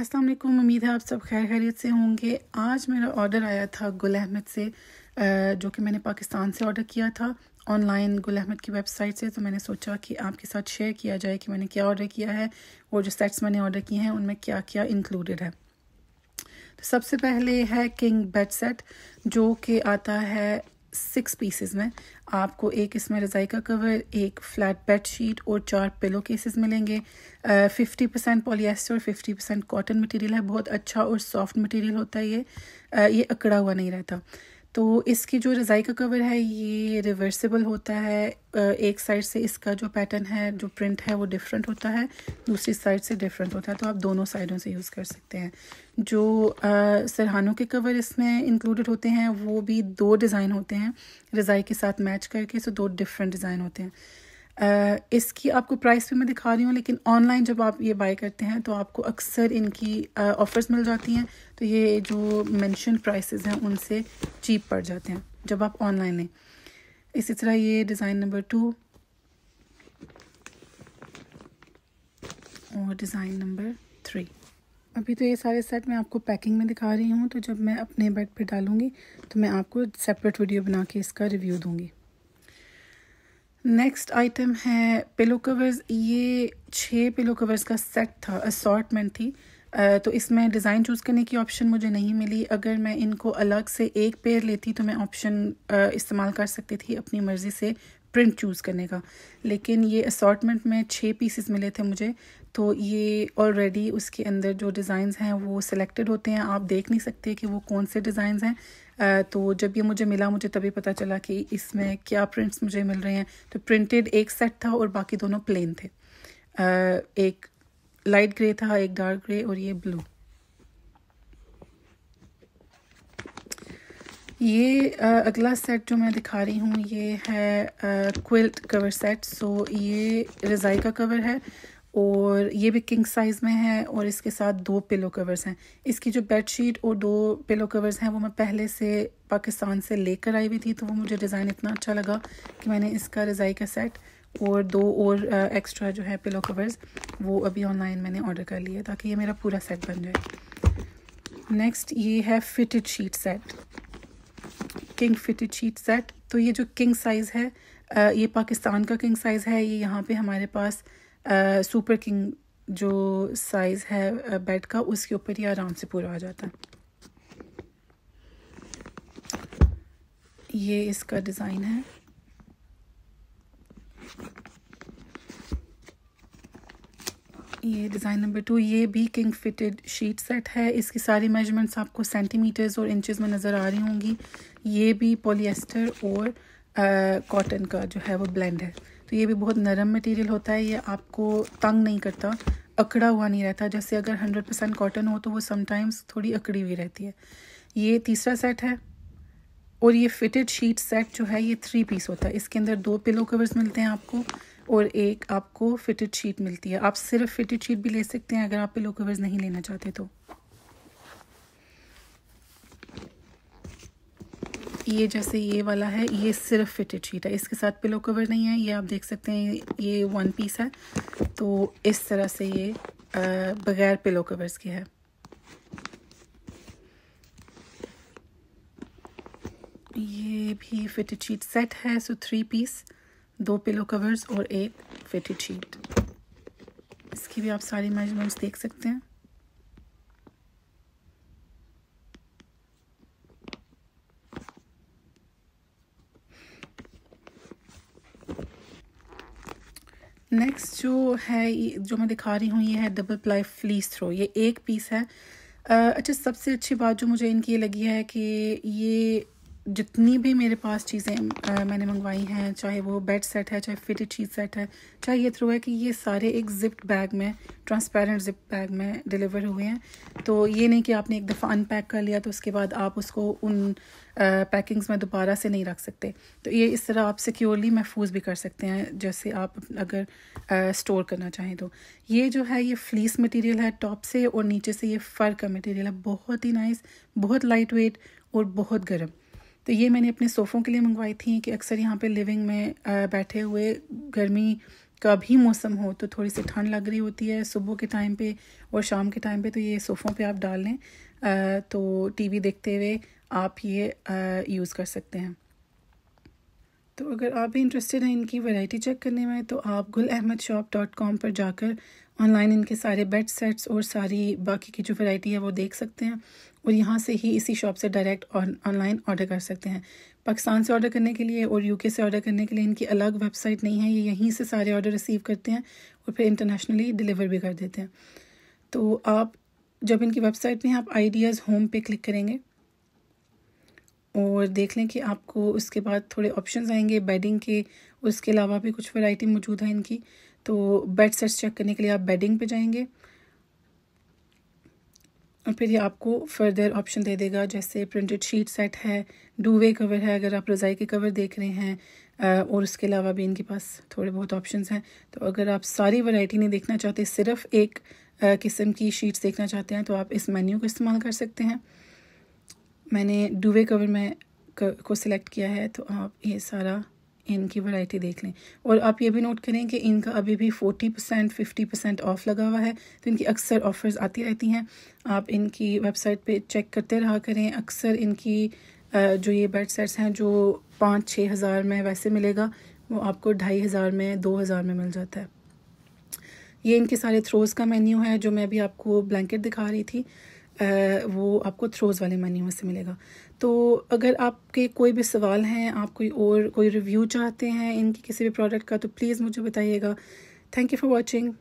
अस्सलाम वालेकुम उम्मीद है आप सब खैर खैरियत से होंगे आज मेरा ऑर्डर आया था गुल अहमद से जो कि मैंने पाकिस्तान से ऑर्डर किया था ऑनलाइन गुल अहमद की वेबसाइट से तो मैंने सोचा कि आपके साथ शेयर किया जाए कि मैंने क्या ऑर्डर किया है वो जो सेट्स मैंने ऑर्डर किए हैं उनमें क्या क्या इंक्लूडेड है तो सबसे पहले है किंग बेड सेट जो कि आता है सिक्स पीसेस में आपको एक इसमें रज़ाई का कवर एक फ्लैट बेड शीट और चार पिलो केसेस मिलेंगे फिफ्टी परसेंट और फिफ्टी परसेंट कॉटन मटेरियल है बहुत अच्छा और सॉफ्ट मटेरियल होता है ये uh, ये अकड़ा हुआ नहीं रहता तो इसकी जो रज़ाई का कवर है ये रिवर्सिबल होता है एक साइड से इसका जो पैटर्न है जो प्रिंट है वो डिफरेंट होता है दूसरी साइड से डिफरेंट होता है तो आप दोनों साइडों से यूज़ कर सकते हैं जो सरहानों के कवर इसमें इंक्लूडेड होते हैं वो भी दो डिज़ाइन होते हैं रज़ाई के साथ मैच करके सो दो डिफरेंट डिज़ाइन होते हैं इसकी आपको प्राइस भी मैं दिखा रही हूँ लेकिन ऑनलाइन जब आप ये बाय करते हैं तो आपको अक्सर इनकी ऑफ़र्स मिल जाती हैं तो ये जो मैंशन प्राइसेस हैं उनसे चीप पड़ जाते हैं जब आप ऑनलाइन लें इसी तरह ये डिज़ाइन नंबर टू और डिज़ाइन नंबर थ्री अभी तो ये सारे सेट मैं आपको पैकिंग में दिखा रही हूँ तो जब मैं अपने बेड पर डालूंगी तो मैं आपको सेपरेट वीडियो बना के इसका रिव्यू दूँगी नेक्स्ट आइटम है पिलो कवर्स ये छः पिलो कवर्स का सेट था असॉर्टमेंट थी तो इसमें डिज़ाइन चूज़ करने की ऑप्शन मुझे नहीं मिली अगर मैं इनको अलग से एक पेयर लेती तो मैं ऑप्शन इस्तेमाल कर सकती थी अपनी मर्ज़ी से प्रिंट चूज़ करने का लेकिन ये असॉर्टमेंट में छः पीसेस मिले थे मुझे तो ये ऑलरेडी उसके अंदर जो डिज़ाइन हैं वो सिलेक्टेड होते हैं आप देख नहीं सकते कि वो कौन से डिजाइन हैं तो जब ये मुझे मिला मुझे तभी पता चला कि इसमें क्या प्रिंट्स मुझे मिल रहे हैं तो प्रिंटेड एक सेट था और बाकी दोनों प्लेन थे एक लाइट ग्रे था एक डार्क ग्रे और ये ब्लू ये अगला सेट जो मैं दिखा रही हूँ ये है क्विल्ट कवर सेट सो ये रज़ाई का कवर है और ये भी किंग साइज़ में है और इसके साथ दो पिलो कवर्स हैं इसकी जो बेडशीट और दो पिलो कवर्स हैं वो मैं पहले से पाकिस्तान से लेकर आई हुई थी तो वो मुझे डिज़ाइन इतना अच्छा लगा कि मैंने इसका रज़ाई का सेट और दो और एक्स्ट्रा जो है पिलो कवर्स वो अभी ऑनलाइन मैंने ऑर्डर कर लिया ताकि ये मेरा पूरा सेट बन जाए नेक्स्ट ये है fitted sheet set king fitted sheet set तो ये जो किंग साइज़ है ये पाकिस्तान का किंग साइज़ है ये यहाँ पर हमारे पास सुपर किंग जो साइज़ है बेड का उसके ऊपर ही आराम से पूरा आ जाता है ये इसका डिज़ाइन है ये डिज़ाइन नंबर टू ये भी किंग फिटेड शीट सेट है इसकी सारी मेजरमेंट्स आपको सेंटीमीटर्स और इंचेस में नज़र आ रही होंगी ये भी पॉलिएस्टर और कॉटन का जो है वो ब्लेंड है तो ये भी बहुत नरम मटेरियल होता है ये आपको तंग नहीं करता अकड़ा हुआ नहीं रहता जैसे अगर हंड्रेड परसेंट कॉटन हो तो वो समटाइम्स थोड़ी अकड़ी हुई रहती है ये तीसरा सेट है और ये फिटेड शीट सेट जो है ये थ्री पीस होता है इसके अंदर दो पिलो कवर्स मिलते हैं आपको और एक आपको फिटेड शीट मिलती है आप सिर्फ फिटेड शीट भी ले सकते हैं अगर आप पिलो कवर्स नहीं लेना चाहते तो ये जैसे ये वाला है ये सिर्फ फिटेड शीट है इसके साथ पिलो कवर नहीं है ये आप देख सकते हैं ये वन पीस है तो इस तरह से ये बग़ैर पिलो कवर्स के है ये भी फिटेड शीट सेट है सो थ्री पीस दो पिलो कवर्स और एक फिटेड शीट इसकी भी आप सारी मेजरमेंट्स देख सकते हैं नेक्स्ट जो है जो मैं दिखा रही हूँ ये है डबल प्लाई फ्लीस थ्रो ये एक पीस है अच्छा सबसे अच्छी बात जो मुझे इनकी लगी है कि ये जितनी भी मेरे पास चीज़ें मैंने मंगवाई हैं चाहे वो बेड सेट है चाहे फिटेड चीज़ सेट है चाहे ये थ्रू है कि ये सारे एक जिप्ड बैग में ट्रांसपेरेंट जिप बैग में डिलीवर हुए हैं तो ये नहीं कि आपने एक दफ़ा अनपैक कर लिया तो उसके बाद आप उसको उन पैकिंग्स में दोबारा से नहीं रख सकते तो ये इस तरह आप सिक्योरली महफूज भी कर सकते हैं जैसे आप अगर स्टोर करना चाहें तो ये जो है ये फ्लीस मटेरियल है टॉप से और नीचे से ये फ़र का मटेरियल है बहुत ही नाइस बहुत लाइट वेट और बहुत गर्म तो ये मैंने अपने सोफ़ों के लिए मंगवाई थी कि अक्सर यहाँ पे लिविंग में बैठे हुए गर्मी का भी मौसम हो तो थोड़ी सी ठंड लग रही होती है सुबह के टाइम पे और शाम के टाइम पे तो ये सोफ़ों पे आप डाल लें तो टीवी देखते हुए आप ये यूज़ कर सकते हैं तो अगर आप भी इंटरेस्टेड हैं इनकी वैरायटी चेक करने में तो आप गुल अहमद शॉप डॉट कॉम पर जाकर ऑनलाइन इनके सारे बेड सेट्स और सारी बाकी की जो वैरायटी है वो देख सकते हैं और यहाँ से ही इसी शॉप से डायरेक्ट ऑनलाइन ऑर्डर कर सकते हैं पाकिस्तान से ऑर्डर करने के लिए और यूके से ऑर्डर करने के लिए इनकी अलग वेबसाइट नहीं है ये यहीं से सारे ऑर्डर रिसीव करते हैं और फिर इंटरनेशनली डिलीवर भी कर देते हैं तो आप जब इनकी वेबसाइट में आप आइडियाज़ होम पे क्लिक करेंगे और देख लें कि आपको उसके बाद थोड़े ऑप्शन आएंगे बेडिंग के उसके अलावा भी कुछ वैरायटी मौजूद है इनकी तो बेड सेट्स चेक करने के लिए आप बेडिंग पे जाएंगे और फिर ये आपको फर्दर ऑप्शन दे देगा जैसे प्रिंटेड शीट सेट है डूवे कवर है अगर आप रज़ाई के कवर देख रहे हैं और उसके अलावा भी इनके पास थोड़े बहुत ऑप्शंस हैं तो अगर आप सारी वैरायटी नहीं देखना चाहते सिर्फ एक किस्म की शीट्स देखना चाहते हैं तो आप इस मेन्यू को इस्तेमाल कर सकते हैं मैंने डूवे कवर में को सिलेक्ट किया है तो आप ये सारा इनकी वैरायटी देख लें और आप ये भी नोट करें कि इनका अभी भी forty percent fifty percent off लगा हुआ है तो इनकी अक्सर ऑफ़र्स आती रहती हैं आप इनकी वेबसाइट पे चेक करते रहा करें अक्सर इनकी जो ये बेड सेट्स हैं जो पाँच छः हज़ार में वैसे मिलेगा वो आपको ढाई हज़ार में दो हज़ार में मिल जाता है ये इनके सारे थ्रोज़ का मेन्यू है जो मैं अभी आपको ब्लैंकेट दिखा रही थी वो आपको थ्रोज़ वाले मेन्यू में से मिलेगा तो अगर आपके कोई भी सवाल हैं आप कोई और कोई रिव्यू चाहते हैं इनकी किसी भी प्रोडक्ट का तो प्लीज़ मुझे बताइएगा थैंक यू फॉर वॉचिंग